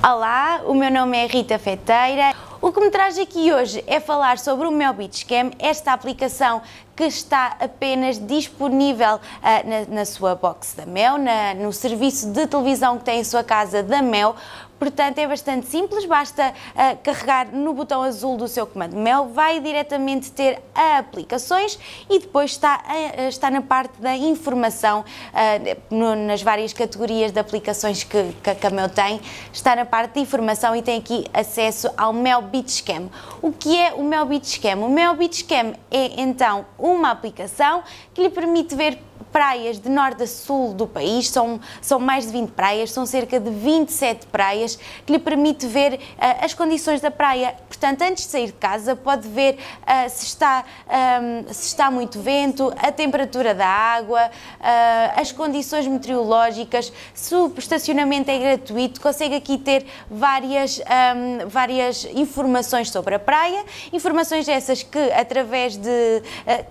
Olá, o meu nome é Rita Feteira. O que me traz aqui hoje é falar sobre o meu Beachcam, esta aplicação que está apenas disponível uh, na, na, sua box da Mel, na, no serviço de televisão que tem em sua casa da Mel. Portanto, é bastante simples, basta uh, carregar no botão azul do seu comando Mel, vai diretamente ter a aplicações e depois está, ah, está na parte da informação, no, nas várias categorias de aplicações que, que, que a Mel tem, está na parte de informação e tem aqui acesso ao Mel Bitcam. O que é o meu Bitcam? O meu Bitcam é então uma aplicação que lhe permite ver praias de norte a sul do país, são, são mais de 20 praias, são cerca de 27 praias, que lhe permite ver uh, as condições da praia. Portanto, antes de sair de casa, pode ver uh, se, está, um, ehm, se está muito vento, a temperatura da água, uh, as condições meteorológicas, se o estacionamento é gratuito, consegue aqui ter várias, um, ehm, várias informações sobre a praia, informações essas que através de,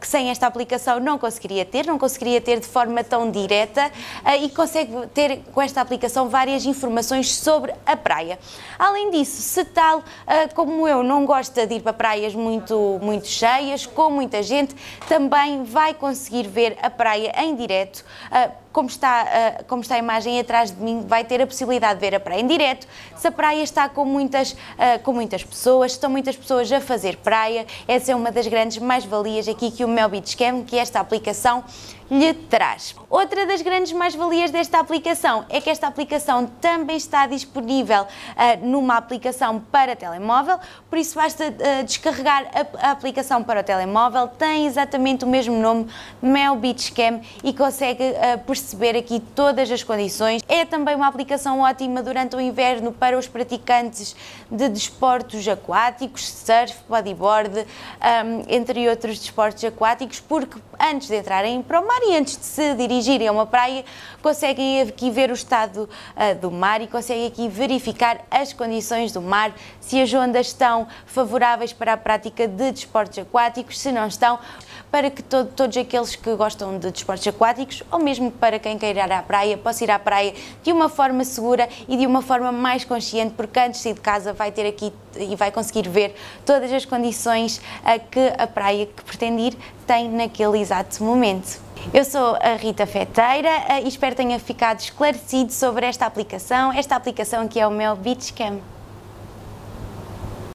que sem esta aplicação não conseguiria ter, não conseguiria ter fazer de forma tão direta eh, e consegue ter com esta aplicação várias informações sobre a praia. Além disso, se tal eh, como eu não gosta de ir para praias muito, muito cheias, com muita gente, também vai conseguir ver a praia em direto eh, como está, como está a imagem atrás de mim, vai ter a possibilidade de ver a praia em direto. Se a praia está com muitas, com muitas pessoas, estão muitas pessoas a fazer praia, essa é uma das grandes mais-valias aqui que o Mel Beach Cam, que esta aplicação lhe traz. Outra das grandes mais-valias desta aplicação é que esta aplicação também está disponível uh, numa aplicação para telemóvel, por isso basta uh, descarregar a, a, aplicação para o telemóvel, tem exatamente o mesmo nome, Mel Beach Cam, e consegue uh, perceber receber aqui todas as condições. É também uma aplicação ótima durante o inverno para os praticantes de desportos aquáticos, surf, bodyboard, um, entre outros desportos aquáticos, porque antes de entrarem para o mar e antes de se dirigirem a uma praia, conseguem aqui ver o estado uh, do mar e conseguem aqui verificar as condições do mar, se as ondas estão favoráveis para a prática de desportos aquáticos, se não estão, para que to todos aqueles que gostam de desportos aquáticos ou mesmo para para quem quer ir à praia, possa ir à praia de uma forma segura e de uma forma mais consciente, porque antes de sair de casa vai ter aqui e vai conseguir ver todas as condições a eh, que a praia que pretende ir tem naquele exato momento. Eu sou a Rita Feteira eh, e espero tenha ficado esclarecido sobre esta aplicação, esta aplicação que é o meu Beachcam.